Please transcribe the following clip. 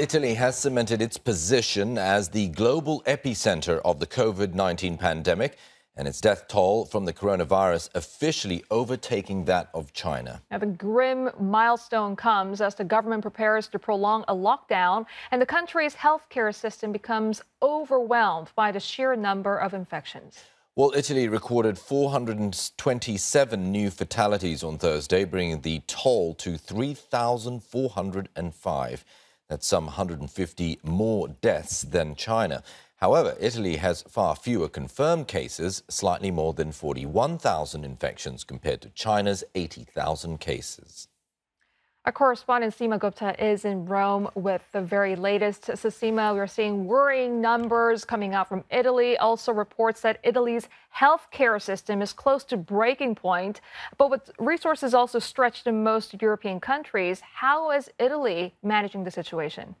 Italy has cemented its position as the global epicenter of the COVID 19 pandemic and its death toll from the coronavirus officially overtaking that of China. Now, the grim milestone comes as the government prepares to prolong a lockdown and the country's healthcare system becomes overwhelmed by the sheer number of infections. Well, Italy recorded 427 new fatalities on Thursday, bringing the toll to 3,405. That's some 150 more deaths than China. However, Italy has far fewer confirmed cases, slightly more than 41,000 infections compared to China's 80,000 cases. Our correspondent Seema Gupta is in Rome with the very latest. So, Seema, we're seeing worrying numbers coming out from Italy. Also, reports that Italy's healthcare system is close to breaking point. But with resources also stretched in most European countries, how is Italy managing the situation?